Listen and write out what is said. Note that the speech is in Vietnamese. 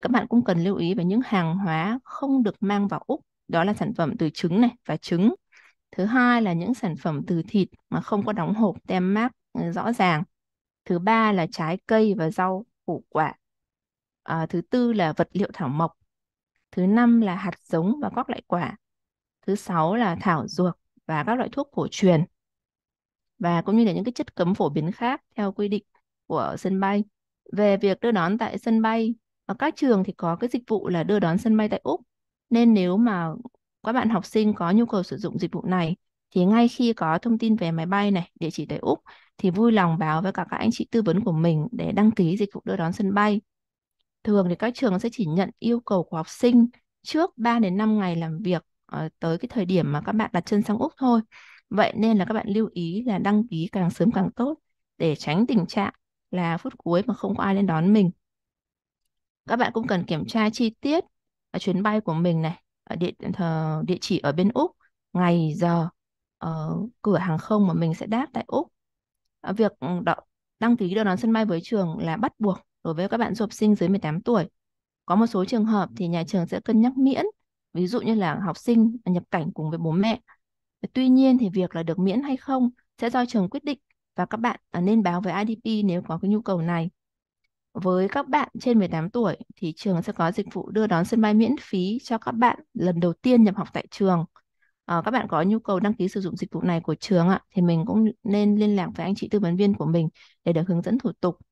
Các bạn cũng cần lưu ý về những hàng hóa không được mang vào Úc, đó là sản phẩm từ trứng này và trứng. Thứ hai là những sản phẩm từ thịt mà không có đóng hộp tem mác ừ, rõ ràng. Thứ ba là trái cây và rau củ quả. À, thứ tư là vật liệu thảo mộc. Thứ năm là hạt giống và các loại quả. Thứ sáu là thảo dược và các loại thuốc cổ truyền. Và cũng như là những cái chất cấm phổ biến khác theo quy định của sân bay. Về việc đưa đón tại sân bay và các trường thì có cái dịch vụ là đưa đón sân bay tại Úc nên nếu mà các bạn học sinh có nhu cầu sử dụng dịch vụ này thì ngay khi có thông tin về máy bay này, địa chỉ tại Úc thì vui lòng báo với cả các anh chị tư vấn của mình để đăng ký dịch vụ đưa đón sân bay. Thường thì các trường sẽ chỉ nhận yêu cầu của học sinh trước 3 đến 5 ngày làm việc ờ, tới cái thời điểm mà các bạn đặt chân sang Úc thôi. Vậy nên là các bạn lưu ý là đăng ký càng sớm càng tốt để tránh tình trạng là phút cuối mà không có ai lên đón mình. Các bạn cũng cần kiểm tra chi tiết ở chuyến bay của mình này, ở địa ờ, địa chỉ ở bên Úc, ngày giờ, uh, cửa hàng không mà mình sẽ đáp tại Úc. Ờ, việc ừ, đăng ký đưa đón sân bay với trường là bắt buộc đối với các bạn du học sinh dưới 18 tuổi. Có một số trường hợp thì nhà trường sẽ cân nhắc miễn, ví dụ như là học sinh nhập cảnh cùng với bố mẹ. Tuy nhiên thì việc là được miễn hay không sẽ do trường quyết định và các bạn nên báo với IDP nếu có cái nhu cầu này. Với các bạn trên 18 tuổi thì trường sẽ có dịch vụ đưa đón sân bay miễn phí cho các bạn lần đầu tiên nhập học tại trường. À, các bạn có nhu cầu đăng ký sử dụng dịch vụ này của trường ạ thì mình cũng nên liên lạc với anh chị tư vấn viên của mình để được hướng dẫn thủ tục